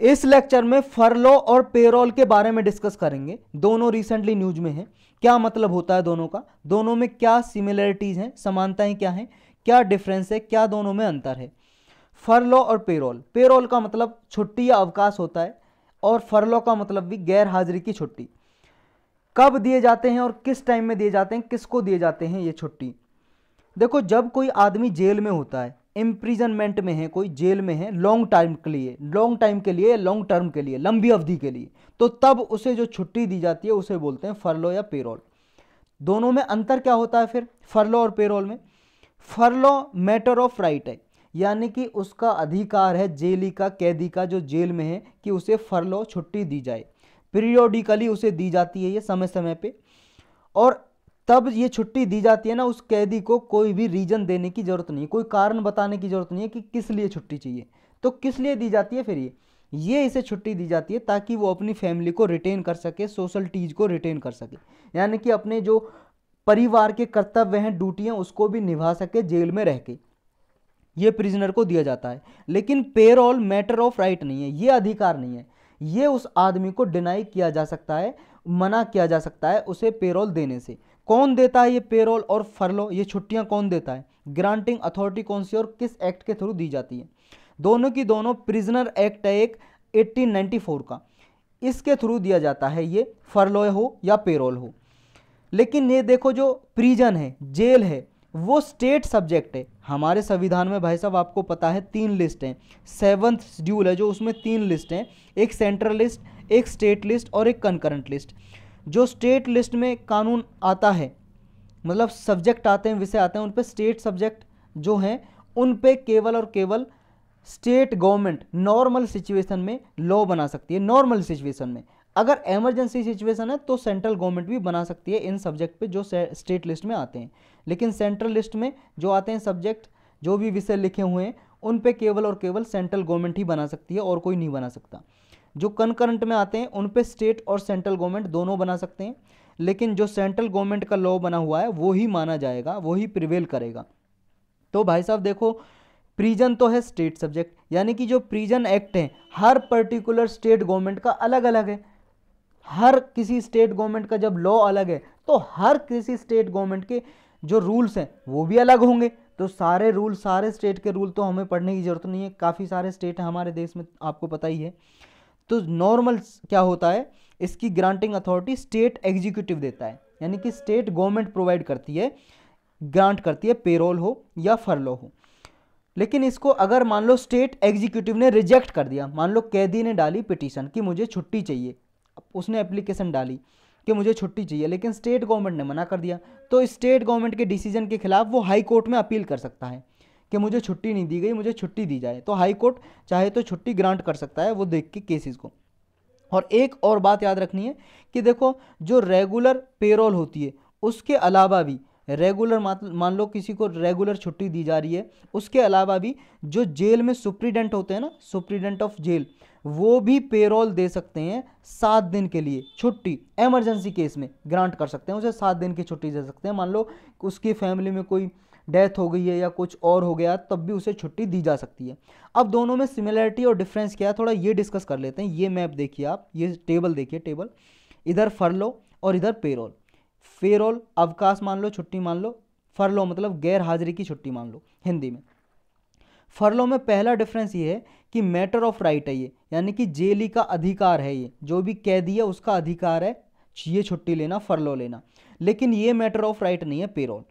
इस लेक्चर में फरलो और पेरोल के बारे में डिस्कस करेंगे दोनों रिसेंटली न्यूज में है क्या मतलब होता है दोनों का दोनों में क्या सिमिलरिटीज़ हैं समानताएं है क्या हैं क्या डिफरेंस है क्या दोनों में अंतर है फरलो और पेरोल पेरोल का मतलब छुट्टी या अवकाश होता है और फरलो का मतलब भी गैर हाजिरी की छुट्टी कब दिए जाते हैं और किस टाइम में दिए जाते हैं किसको दिए जाते हैं ये छुट्टी देखो जब कोई आदमी जेल में होता है इम्प्रिजनमेंट में है कोई जेल में है लॉन्ग टाइम के लिए लॉन्ग टाइम के लिए लॉन्ग टर्म के लिए लंबी अवधि के लिए तो तब उसे जो छुट्टी दी जाती है उसे बोलते हैं फरलो या पेरोल दोनों में अंतर क्या होता है फिर फरलो और पेरोल में फरलो मैटर ऑफ राइट है यानी कि उसका अधिकार है जेली का कैदी का जो जेल में है कि उसे फरलो छुट्टी दी जाए पीरियोडिकली उसे दी जाती है ये समय समय पे और तब ये छुट्टी दी जाती है ना उस कैदी को कोई भी रीज़न देने की ज़रूरत नहीं है कोई कारण बताने की ज़रूरत नहीं है कि किस लिए छुट्टी चाहिए तो किस लिए दी जाती है फिर ये ये इसे छुट्टी दी जाती है ताकि वो अपनी फैमिली को रिटेन कर सके सोशल टीज को रिटेन कर सके यानी कि अपने जो परिवार के कर्तव्य हैं ड्यूटियाँ उसको भी निभा सके जेल में रह के ये प्रिजनर को दिया जाता है लेकिन पेरोल मैटर ऑफ राइट नहीं है ये अधिकार नहीं है ये उस आदमी को डिनाई किया जा सकता है मना किया जा सकता है उसे पेरोल देने से कौन देता है ये पेरोल और फरलो ये छुट्टियां कौन देता है ग्रांटिंग अथॉरिटी कौन सी और किस एक्ट के थ्रू दी जाती है दोनों की दोनों प्रिजनर एक्ट है एक 1894 का इसके थ्रू दिया जाता है ये फरलो हो या पेरोल हो लेकिन ये देखो जो प्रिजन है जेल है वो स्टेट सब्जेक्ट है हमारे संविधान में भाई साहब आपको पता है तीन लिस्ट हैं सेवन्थ शेड्यूल है जो उसमें तीन लिस्ट हैं एक सेंट्रल लिस्ट एक स्टेट लिस्ट और एक कनकरेंट लिस्ट जो स्टेट लिस्ट में कानून आता है मतलब सब्जेक्ट आते हैं विषय आते हैं उन पर स्टेट सब्जेक्ट जो हैं उन पर केवल और केवल स्टेट गवर्नमेंट नॉर्मल सिचुएशन में लॉ बना सकती है नॉर्मल सिचुएशन में अगर एमरजेंसी सिचुएशन है तो सेंट्रल गवर्नमेंट भी बना सकती है इन सब्जेक्ट पे जो स्टेट लिस्ट में आते हैं लेकिन सेंट्रल लिस्ट में जो आते हैं सब्जेक्ट जो भी विषय लिखे हुए हैं उन पे केवल और केवल सेंट्रल गवर्नमेंट ही बना सकती है और कोई नहीं बना सकता जो कनकरंट में आते हैं उन पर स्टेट और सेंट्रल गवर्नमेंट दोनों बना सकते हैं लेकिन जो सेंट्रल गवर्नमेंट का लॉ बना हुआ है वो ही माना जाएगा वो ही प्रिवेल करेगा तो भाई साहब देखो प्रीजन तो है स्टेट सब्जेक्ट यानी कि जो प्रीजन एक्ट है हर पर्टिकुलर स्टेट गवर्नमेंट का अलग अलग है हर किसी स्टेट गवर्नमेंट का जब लॉ अलग है तो हर किसी स्टेट गवर्नमेंट के जो रूल्स हैं वो भी अलग होंगे तो सारे रूल सारे स्टेट के रूल तो हमें पढ़ने की ज़रूरत नहीं है काफ़ी सारे स्टेट हमारे देश में आपको पता ही है तो नॉर्मल क्या होता है इसकी ग्रांटिंग अथॉरिटी स्टेट एग्जीक्यूटिव देता है यानी कि स्टेट गवर्नमेंट प्रोवाइड करती है ग्रांट करती है पेरोल हो या फरलो हो लेकिन इसको अगर मान लो स्टेट एग्जीक्यूटिव ने रिजेक्ट कर दिया मान लो कैदी ने डाली पिटीशन कि मुझे छुट्टी चाहिए उसने एप्लीकेशन डाली कि मुझे छुट्टी चाहिए लेकिन स्टेट गवर्नमेंट ने मना कर दिया तो स्टेट गवर्नमेंट के डिसीजन के खिलाफ वो हाई कोर्ट में अपील कर सकता है कि मुझे छुट्टी नहीं दी गई मुझे छुट्टी दी जाए तो हाई कोर्ट चाहे तो छुट्टी ग्रांट कर सकता है वो देख के केसेस को और एक और बात याद रखनी है कि देखो जो रेगुलर पेरोल होती है उसके अलावा भी रेगुलर मान लो किसी को रेगुलर छुट्टी दी जा रही है उसके अलावा भी जो जेल में सुप्रीडेंट होते हैं ना सुप्रीडेंट ऑफ जेल वो भी पेरोल दे सकते हैं सात दिन के लिए छुट्टी एमरजेंसी केस में ग्रांट कर सकते हैं उसे सात दिन की छुट्टी दे सकते हैं मान लो उसकी फैमिली में कोई डेथ हो गई है या कुछ और हो गया तब भी उसे छुट्टी दी जा सकती है अब दोनों में सिमिलरिटी और डिफरेंस क्या है थोड़ा ये डिस्कस कर लेते हैं ये मैप देखिए आप ये टेबल देखिए टेबल इधर लो और इधर पेरोल फेरोल अवकाश मान लो छुट्टी मान लो फरलो मतलब गैर हाजिरी की छुट्टी मान लो हिंदी में फरलो में पहला डिफरेंस ये है कि मैटर ऑफ राइट है ये यानी कि जेली का अधिकार है ये जो भी कैदी है उसका अधिकार है ये छुट्टी लेना फरलो लेना लेकिन ये मैटर ऑफ राइट नहीं है पेरोल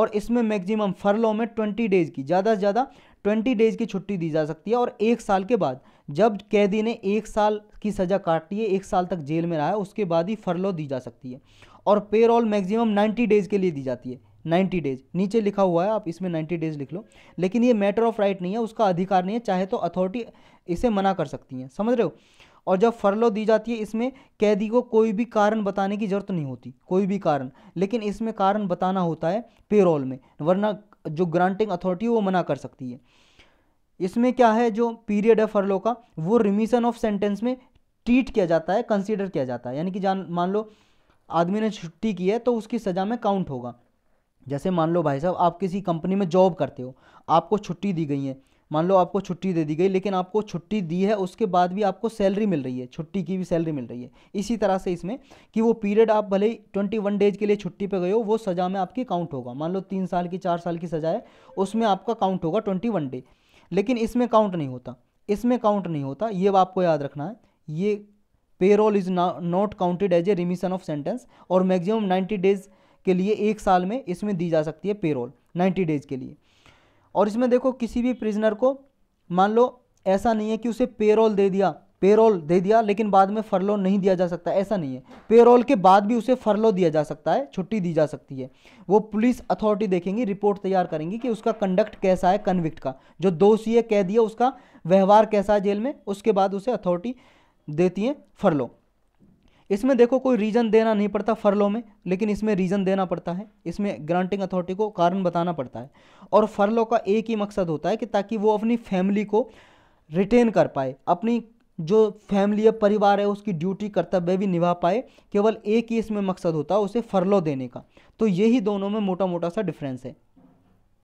और इसमें मैक्सिमम फरलो में ट्वेंटी डेज की ज़्यादा से ज़्यादा ट्वेंटी डेज की छुट्टी दी जा सकती है और एक साल के बाद जब कैदी ने एक साल की सज़ा काटी है एक साल तक जेल में रहा है उसके बाद ही फरलो दी जा सकती है और पेरोल मैक्सिमम नाइन्टी डेज़ के लिए दी जाती है नाइन्टी डेज नीचे लिखा हुआ है आप इसमें नाइन्टी डेज लिख लो लेकिन ये मैटर ऑफ राइट नहीं है उसका अधिकार नहीं है चाहे तो अथॉरिटी इसे मना कर सकती हैं समझ रहे हो और जब फरलो दी जाती है इसमें कैदी को कोई भी कारण बताने की जरूरत नहीं होती कोई भी कारण लेकिन इसमें कारण बताना होता है पेरोल में वरना जो ग्रांटिंग अथॉरिटी वो मना कर सकती है इसमें क्या है जो पीरियड है फरलो का वो रिमिशन ऑफ सेंटेंस में ट्रीट किया जाता है कंसीडर किया जाता है यानी कि जान मान लो आदमी ने छुट्टी की है तो उसकी सज़ा में काउंट होगा जैसे मान लो भाई साहब आप किसी कंपनी में जॉब करते हो आपको छुट्टी दी गई है मान लो आपको छुट्टी दे दी गई लेकिन आपको छुट्टी दी है उसके बाद भी आपको सैलरी मिल रही है छुट्टी की भी सैलरी मिल रही है इसी तरह से इसमें कि वो पीरियड आप भले ही ट्वेंटी वन डेज के लिए छुट्टी पे गए हो वो सज़ा में आपकी काउंट होगा मान लो तीन साल की चार साल की सज़ा है उसमें आपका काउंट होगा ट्वेंटी वन डे लेकिन इसमें काउंट नहीं होता इसमें काउंट नहीं होता ये आपको याद रखना है ये parole is not counted as a remission of sentence और मैक्सिमम 90 डेज के लिए एक साल में इसमें दी जा सकती है पेरोल 90 डेज के लिए और इसमें देखो किसी भी प्रिजनर को मान लो ऐसा नहीं है कि उसे पेरोल दे दिया पेरोल दे दिया लेकिन बाद में फरलो नहीं दिया जा सकता ऐसा नहीं है पेरोल के बाद भी उसे फरलो दिया जा सकता है छुट्टी दी जा सकती है वो पुलिस अथॉरिटी देखेंगी रिपोर्ट तैयार करेंगी कि उसका कंडक्ट कैसा है कन्विक्ट का जो दोषी है कह दिया उसका व्यवहार कैसा है जेल में उसके बाद उसे अथॉरिटी देती हैं फरलो इसमें देखो कोई रीज़न देना नहीं पड़ता फरलो में लेकिन इसमें रीज़न देना पड़ता है इसमें ग्रांटिंग अथॉरिटी को कारण बताना पड़ता है और फरलो का एक ही मकसद होता है कि ताकि वो अपनी फैमिली को रिटेन कर पाए अपनी जो फैमिली या परिवार है उसकी ड्यूटी कर्तव्य भी निभा पाए केवल एक ही इसमें मकसद होता है उसे फरलो देने का तो यही दोनों में मोटा मोटा सा डिफरेंस है